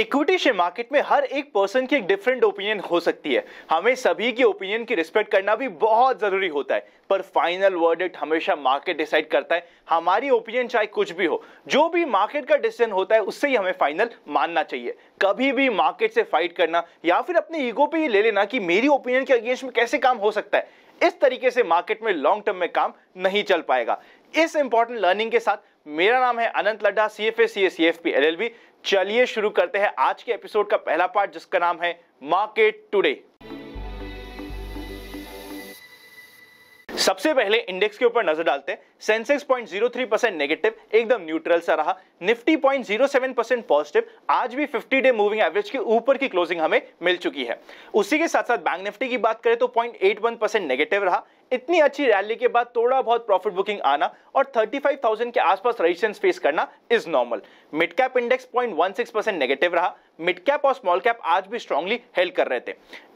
equity share market में हर एक person की एक डिफरेंट ओपिनियन हो सकती है हमें सभी की ओपिनियन की रिस्पेक्ट करना भी बहुत ज़रूरी होता है पर फाइनल वर्डिक्ट हमेशा मार्केट डिसाइड करता है हमारी ओपिनियन चाहे कुछ भी हो जो भी मार्केट का डिसीजन होता है उससे ही हमें फाइनल मानना चाहिए कभी भी मार्केट से फाइट करना या फिर अपने ईगो पे ही ले लेना कि मेरी ओपिनियन के अगेंस्ट में कैसे काम हो सकता है इस तरीके से मार्केट में लॉन्ग टर्म में काम नहीं चल पाएगा इस इंपॉर्टेंट लर्निंग के साथ मेरा नाम है Anant Ladda C F A C S C F P L L B चलिए शुरू करते हैं आज के एपिसोड का पहला पार्ट जिसका नाम है मार्केट टुडे सबसे पहले इंडेक्स के ऊपर नजर डालते हैं Sensex point zero three percent negative एकदम न्यूट्रल सा रहा Nifty point zero seven percent positive आज भी फिफ्टी डे मूविंग एवरेज के ऊपर की क्लोजिंग हमें मिल चुकी है उसी के साथ साथ बैंक निफ्टी की बात करें तो point eight one percent negative रहा इतनी अच्छी रैली के बाद थोड़ा बहुत प्रॉफिट बुकिंग आना और 35,000 के आसपास रजिस्टेंस फेस करना is normal mid cap index 0.16 percent negative रहा मिड कैप और स्मॉल कैप आज भी स्ट्रांगली हेल्प कर रहे थे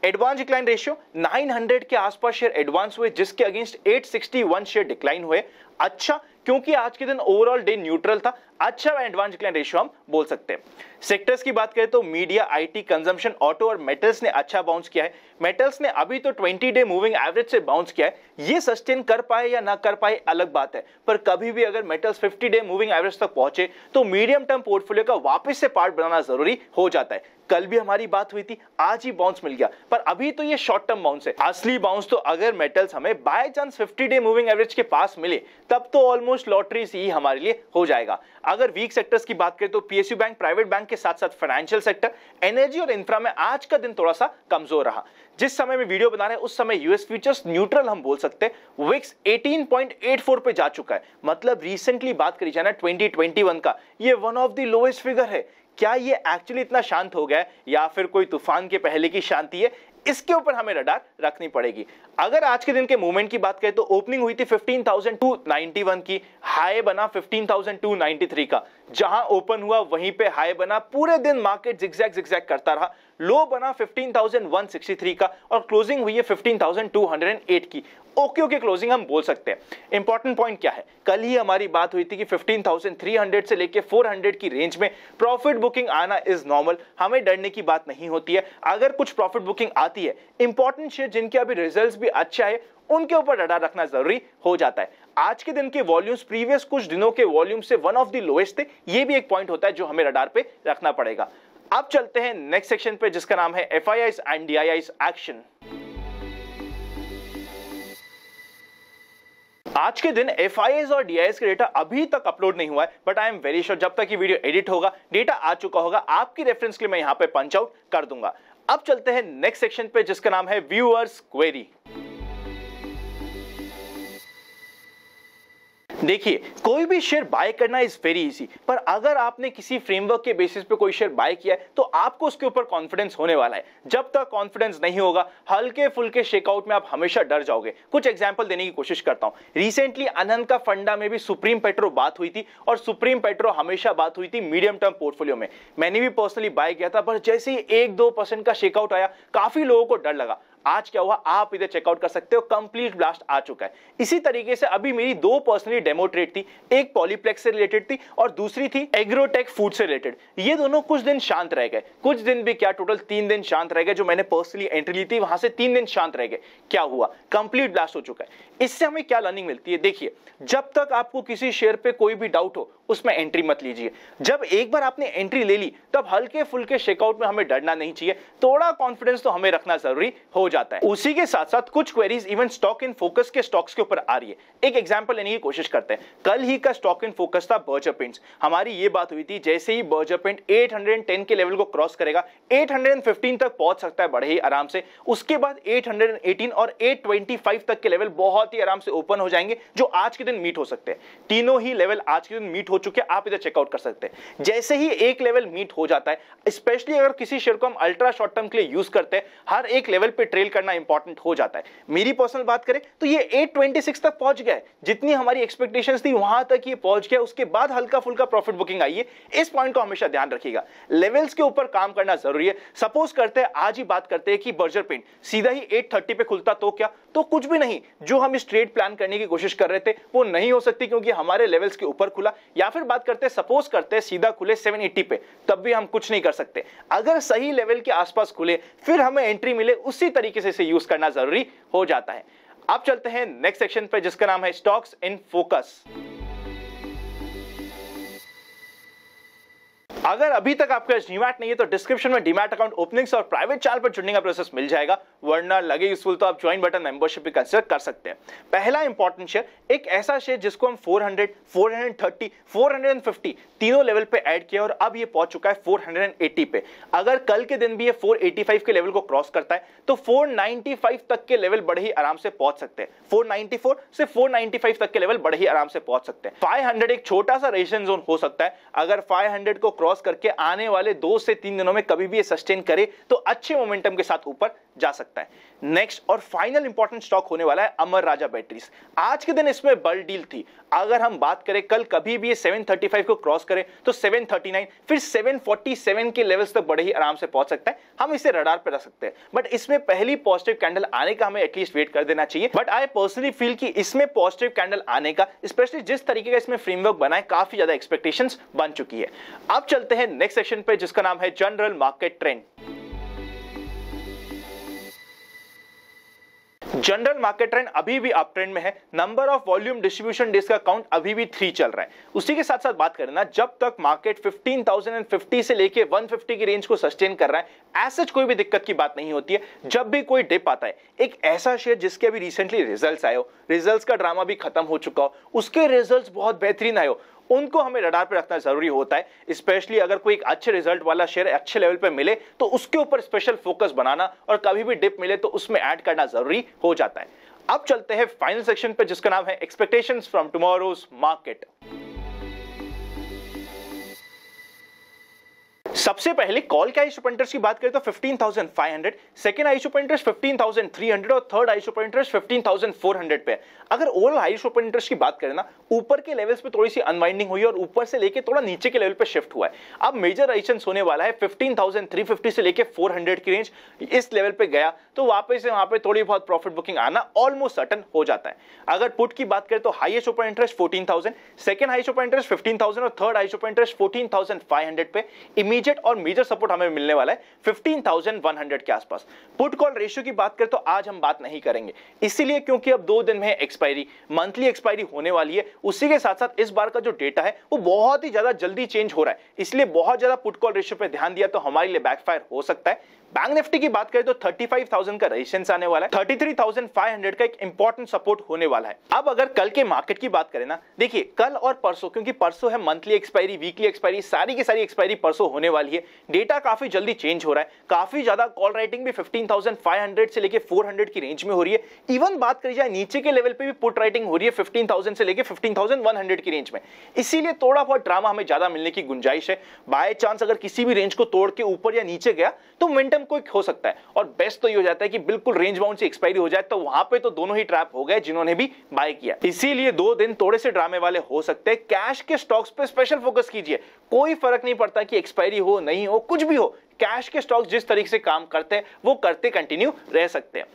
एडवांस डिक्लाइन रेशियो 900 के आसपास शेयर एडवांस हुए जिसके अगेंस्ट 861 शेयर डिक्लाइन हुए अच्छा क्योंकि आज के दिन ओवरऑल डे न्यूट्रल था अच्छा एडवांस क्लाइंट रेशियो हम बोल सकते हैं सेक्टर्स की बात करें तो मीडिया आईटी कंजम्पशन ऑटो और मेटल्स ने अच्छा बाउंस किया है मेटल्स ने अभी तो 20 डे मूविंग एवरेज से बाउंस किया है ये सस्टेन कर पाए या ना कर पाए अलग बात है पर कभी भी अगर मेटल्स 50 डे मूविंग एवरेज तक पहुंचे तो मीडियम टर्म पोर्टफोलियो का वापस से पार्ट बनाना जरूरी हो जाता है कल भी हमारी बात हुई थी आज ही बाउंस मिल गया पर अभी तो ये शॉर्ट टर्म बाउंस है असली बाउंस तो अगर मेटल्स हमें by chance 50 day moving average के पास मिले तब तो ऑलमोस्ट लॉटरी से ही हमारे लिए हो जाएगा अगर वीक सेक्टर्स की बात करें तो पीएसयू बैंक प्राइवेट बैंक के साथ साथ फाइनेंशियल सेक्टर एनर्जी और इंफ्रा में आज का दिन थोड़ा सा कमजोर रहा जिस समय में वीडियो बना रहे उस समय यूएस फ्यूचर्स न्यूट्रल हम बोल सकते हैं विक्स 18.84 पे जा चुका है मतलब रिसेंटली बात करी जाए ना 2021 का ये one of the lowest figure है क्या ये एक्चुअली इतना शांत हो गया है या फिर कोई तूफान के पहले की शांति है इसके ऊपर हमें रडार रखनी पड़ेगी अगर आज के दिन के मूवमेंट की बात करें तो ओपनिंग हुई थी 15,291 की हाई बना 15,293 का जहां ओपन हुआ वहीं पे हाई बना पूरे दिन मार्केट जिगजैग जिगजैग करता रहा लो बना 15,163 का और क्लोजिंग हुई है 15,208 की ओके ओके क्लोजिंग हम बोल सकते हैं इंपॉर्टेंट पॉइंट क्या है कल ही हमारी बात हुई थी कि 15,300 से लेके 400 की रेंज में प्रॉफिट बुकिंग आना इज नॉर्मल हमें डरने की बात नहीं होती है अगर कुछ प्रॉफिट बुकिंग आती है इंपॉर्टेंट शेयर जिनके अभी रिजल्ट भी अच्छा है उनके ऊपर डटा रखना जरूरी हो जाता है आज के दिन के वॉल्यूम्स प्रीवियस कुछ दिनों के वॉल्यूम से वन ऑफ द लोएस्ट थे ये भी एक पॉइंट होता है जो हमें रडार पे रखना पड़ेगा अब चलते हैं नेक्स्ट सेक्शन पे जिसका नाम है एफ एंड डी एक्शन आज के दिन एफ और डी का डेटा अभी तक अपलोड नहीं हुआ है but I am very sure जब तक ये वीडियो एडिट होगा डेटा आ चुका होगा आपकी रेफरेंस के लिए मैं यहाँ पे पंच आउट कर दूंगा अब चलते हैं नेक्स्ट सेक्शन पे जिसका नाम है व्यूअर्स क्वेरी देखिए कोई भी शेयर बाय करना इज़ वेरी इजी पर अगर आपने किसी फ्रेमवर्क के बेसिस पे कोई शेयर बाय किया है तो आपको उसके ऊपर कॉन्फिडेंस होने वाला है जब तक कॉन्फिडेंस नहीं होगा हल्के फुल्के शेकआउट में आप हमेशा डर जाओगे कुछ एग्जाम्पल देने की कोशिश करता हूं रिसेंटली अनंत का फंडा में भी सुप्रीम पेट्रो बात हुई थी और सुप्रीम पेट्रो हमेशा बात हुई थी मीडियम टर्म पोर्टफोलियो में मैंने भी पर्सनली बाय किया था पर जैसे ही एक दो परसेंट का शेकआउट आया काफ़ी लोगों को डर लगा आज क्या हुआ आप इधर चेकआउट कर सकते हो कंप्लीट ब्लास्ट आ चुका है इसी तरीके से अभी मेरी दो पर्सनली डेमोट्रेट थी एक पॉलीप्लेक्स से रिलेटेड थी और दूसरी थी एग्रोटेक फूड से रिलेटेड ये दोनों कुछ दिन शांत रह गए कुछ दिन भी क्या टोटल तीन दिन शांत रह गए जो मैंने पर्सनली एंट्री ली थी वहां से तीन दिन शांत रह गए क्या हुआ कंप्लीट ब्लास्ट हो चुका है इससे हमें क्या लर्निंग मिलती है देखिए जब तक आपको किसी शेयर पे कोई भी डाउट हो उसमें एंट्री मत लीजिए जब एक बार आपने एंट्री ले ली तब तो हल्के फुल्के शेकआउट में हमें डरना नहीं चाहिए थोड़ा कॉन्फिडेंस तो हमें रखना जरूरी हो जाता है उसी के साथ साथ कुछ queries even stock in focus के स्टॉक्स के ऊपर आ रही है एक एग्जाम्पल लेने की कोशिश करते हैं कल ही का स्टॉक इन फोकस था बर्जर पेंट हमारी ये बात हुई थी जैसे ही बर्जर पेंट एट के लेवल को क्रॉस करेगा एट तक पहुंच सकता है बड़े ही आराम से उसके बाद एट और एट तक के लेवल बहुत ही आराम से ओपन हो जाएंगे जो आज के दिन मीट हो सकते हैं तीनों ही लेवल आज के दिन मीट हो चुके हैं आप इधर चेकआउट कर सकते हैं जैसे ही एक लेवल मीट हो जाता है स्पेशली अगर किसी शेयर को हम अल्ट्रा शॉर्ट टर्म के लिए यूज करते हैं हर एक लेवल पे ट्रेल करना इंपॉर्टेंट हो जाता है मेरी पर्सनल बात करें तो ये 826 तक पहुंच गया जितनी हमारी एक्सपेक्टेशंस थी वहां तक ये पहुंच गया उसके बाद हल्का फुल्का प्रॉफिट बुकिंग आई है इस पॉइंट को हमेशा ध्यान रखिएगा लेवल्स के ऊपर काम करना जरूरी है सपोज करते हैं आज ही बात करते हैं कि बर्जर पेंट सीधा ही 830 पे खुलता तो क्या तो कुछ भी नहीं जो हम इस ट्रेड प्लान करने की कोशिश कर रहे थे वो नहीं हो सकती क्योंकि हमारे लेवल्स के ऊपर खुला या या फिर बात करते सपोज करते सीधा खुले 780 पे तब भी हम कुछ नहीं कर सकते अगर सही लेवल के आसपास खुले फिर हमें एंट्री मिले उसी तरीके से इसे यूज करना जरूरी हो जाता है आप चलते हैं नेक्स्ट सेक्शन पे जिसका नाम है स्टॉक्स इन फोकस अगर अभी तक आपके पास डीमैट नहीं है तो डिस्क्रिप्शन में डीमैट अकाउंट ओपनिंग्स और प्राइवेट चैनल पर जुड़ने का प्रोसेस मिल जाएगा वरना लगे यूजफुल तो आप ज्वाइन बटन मेंबरशिप भी कंसिडर कर सकते हैं पहला इंपॉर्टेंट शेयर एक ऐसा शेयर जिसको हम 400, 430, 450 तीनों लेवल पे ऐड किया और अब ये पहुंच चुका है 480 पे अगर कल के दिन भी ये 485 के लेवल को क्रॉस करता है तो 495 तक के लेवल बड़े ही आराम से पहुंच सकते हैं 494 से 495 तक के लेवल बड़े ही आराम से पहुंच सकते हैं 500 एक छोटा सा रेशन जोन हो सकता है अगर 500 को क्रॉस क्रॉस करके आने वाले दो से तीन दिनों में कभी भी ये सस्टेन करे तो अच्छे मोमेंटम के साथ ऊपर जा सकता है नेक्स्ट और फाइनल इंपॉर्टेंट स्टॉक होने वाला है अमर राजा बैटरीज आज के दिन इसमें बल डील थी अगर हम बात करें कल कभी भी ये 735 को क्रॉस करें तो 739 फिर 747 के लेवल्स तक तो बड़े ही आराम से पहुंच सकता है हम इसे रडार पर रख सकते हैं बट इसमें पहली पॉजिटिव कैंडल आने का हमें एटलीस्ट वेट कर देना चाहिए बट आई पर्सनली फील की इसमें पॉजिटिव कैंडल आने का स्पेशली जिस तरीके का इसमें फ्रेमवर्क बनाए काफी ज्यादा एक्सपेक्टेशन बन चुकी है अब चलते चलते हैं नेक्स्ट सेक्शन पे जिसका नाम है general market trend general market trend अभी भी अप ट्रेंड में है number of volume distribution days का काउंट अभी भी थ्री चल रहा है उसी के साथ साथ बात करें ना जब तक मार्केट 15,050 से लेके 150 की रेंज को सस्टेन कर रहा है ऐसे कोई भी दिक्कत की बात नहीं होती है जब भी कोई डिप आता है एक ऐसा शेयर जिसके अभी रिसेंटली रिजल्ट आए हो रिजल्ट का ड्रामा भी खत्म हो चुका हो उसके रिजल्ट बहुत बेहतरीन आए हो उनको हमें रडार पर रखना जरूरी होता है स्पेशली अगर कोई एक अच्छे रिजल्ट वाला शेयर अच्छे लेवल पर मिले तो उसके ऊपर स्पेशल फोकस बनाना और कभी भी डिप मिले तो उसमें ऐड करना जरूरी हो जाता है अब चलते हैं फाइनल सेक्शन पे जिसका नाम है एक्सपेक्टेशंस फ्रॉम टुमारोज मार्केट सबसे पहले कॉल के आईसो पॉइंटर्स की बात करें तो 15,500, सेकंड आईसो पॉइंटर्स 15,300 और थर्ड आईसो पॉइंटर्स 15,400 पे अगर ओवरऑल आईसो पॉइंटर्स की बात करें ना ऊपर के लेवल्स पे थोड़ी सी अनवाइंडिंग हुई और ऊपर से लेके थोड़ा नीचे के लेवल पे शिफ्ट हुआ है अब मेजर आइसेंस होने वाला है फिफ्टीन से लेके फोर की रेंज इस लेवल पर गया तो वापस से वहां पर थोड़ी बहुत प्रॉफिट बुकिंग आना ऑलमोस्ट सर्टन हो जाता है अगर पुट की बात करें तो highest open interest fourteen thousand second highest open interest fifteen और third highest open interest fourteen पे इमीडिएट इमीडिएट और मेजर सपोर्ट हमें मिलने वाला है 15,100 के आसपास पुट कॉल रेशियो की बात करें तो आज हम बात नहीं करेंगे इसीलिए क्योंकि अब दो दिन में एक्सपायरी मंथली एक्सपायरी होने वाली है उसी के साथ साथ इस बार का जो डेटा है वो बहुत ही ज्यादा जल्दी चेंज हो रहा है इसलिए बहुत ज्यादा पुट कॉल रेशियो पर ध्यान दिया तो हमारे लिए बैकफायर हो सकता है बैंक निफ्टी की बात करें तो 35,000 का रेजिस्टेंस आने वाला है 33,500 का एक इंपॉर्टेंट सपोर्ट होने वाला है अब अगर कल के मार्केट की बात करें ना देखिए कल और परसों क्योंकि परसों है मंथली एक्सपायरी वीकली एक्सपायरी सारी की सारी एक्सपायरी परसों होने वाली है डेटा काफी जल्दी चेंज हो रहा है काफी ज्यादा कॉल राइटिंग भी फिफ्टीन से लेकर फोर की रेंज में हो रही है इवन बात करी जाए नीचे के लेवल पर भी पुट राइटिंग हो रही है फिफ्टीन से लेकर फिफ्टीन की रेंज में इसीलिए थोड़ा बहुत ड्रामा हमें ज्यादा मिलने की गुंजाइश है बाय चांस अगर किसी भी रेंज को तोड़ के ऊपर या नीचे गया तो मोमेंटम क्विक हो सकता है और बेस्ट तो ये हो जाता है कि बिल्कुल रेंज बाउंड से एक्सपायरी हो जाए तो वहां पे तो दोनों ही ट्रैप हो गए जिन्होंने भी बाय किया इसीलिए दो दिन थोड़े से ड्रामे वाले हो सकते हैं कैश के स्टॉक्स पे स्पेशल फोकस कीजिए कोई फर्क नहीं पड़ता कि एक्सपायरी हो नहीं हो कुछ भी हो कैश के स्टॉक्स जिस तरीके से काम करते हैं वो करते कंटिन्यू रह सकते हैं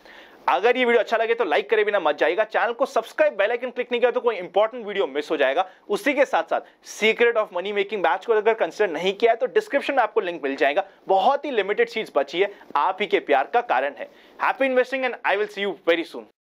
अगर ये वीडियो अच्छा लगे तो लाइक करे बिना मत जाएगा चैनल को सब्सक्राइब बेल आइकन क्लिक नहीं किया तो कोई इंपॉर्टेंट वीडियो मिस हो जाएगा उसी के साथ साथ secret of money making batch को अगर कंसिडर नहीं किया है तो डिस्क्रिप्शन में आपको लिंक मिल जाएगा बहुत ही लिमिटेड सीट्स बची है आप ही के प्यार का कारण है happy investing and I will see you very soon